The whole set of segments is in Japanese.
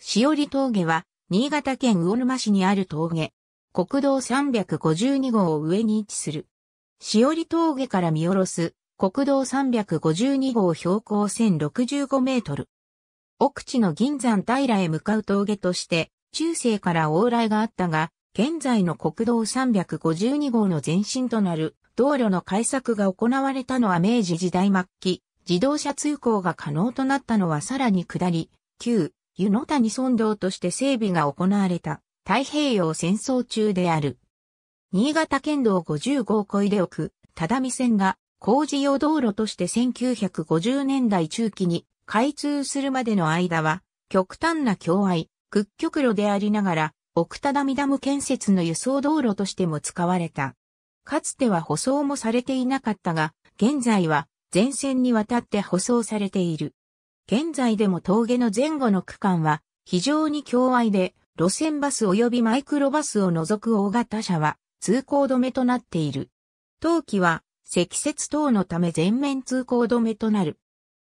しおり峠は、新潟県魚沼市にある峠。国道352号を上に位置する。しおり峠から見下ろす、国道352号標高1065メートル。奥地の銀山平へ向かう峠として、中世から往来があったが、現在の国道352号の前身となる道路の改作が行われたのは明治時代末期、自動車通行が可能となったのはさらに下り、旧湯の谷村道として整備が行われた太平洋戦争中である。新潟県道55小出奥、只見線が工事用道路として1950年代中期に開通するまでの間は、極端な境愛、屈曲路でありながら、奥只見ダム建設の輸送道路としても使われた。かつては舗装もされていなかったが、現在は全線にわたって舗装されている。現在でも峠の前後の区間は非常に狭隘で、路線バス及びマイクロバスを除く大型車は通行止めとなっている。冬季は積雪等のため全面通行止めとなる。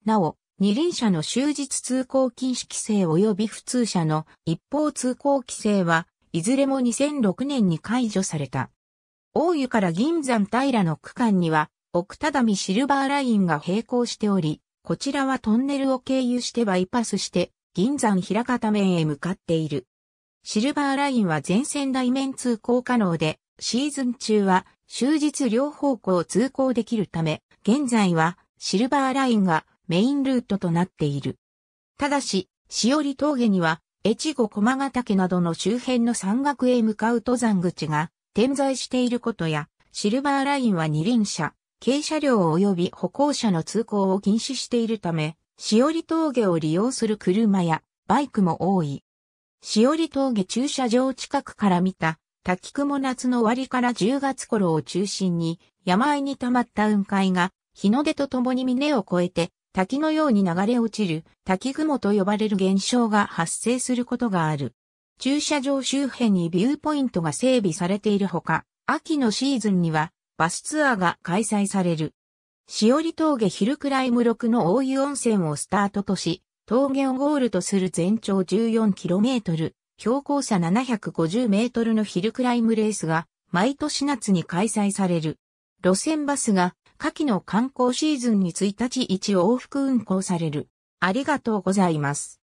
なお、二輪車の終日通行禁止規制及び普通車の一方通行規制はいずれも2006年に解除された。大湯から銀山平の区間には奥只見シルバーラインが並行しており、こちらはトンネルを経由してバイパスして、銀山平方面へ向かっている。シルバーラインは全線内面通行可能で、シーズン中は終日両方向通行できるため、現在はシルバーラインがメインルートとなっている。ただし、しおり峠には、越後駒ヶ岳などの周辺の山岳へ向かう登山口が点在していることや、シルバーラインは二輪車、軽車両及び歩行者の通行を禁止しているため、しおり峠を利用する車やバイクも多い。しおり峠駐車場近くから見た滝雲夏の終わりから10月頃を中心に山あいに溜まった雲海が日の出とともに峰を越えて滝のように流れ落ちる滝雲と呼ばれる現象が発生することがある。駐車場周辺にビューポイントが整備されているほか、秋のシーズンにはバスツアーが開催される。しおり峠ヒルクライム6の大湯温泉をスタートとし、峠をゴールとする全長 14km、標高差 750m のヒルクライムレースが毎年夏に開催される。路線バスが夏季の観光シーズンに1日1往復運行される。ありがとうございます。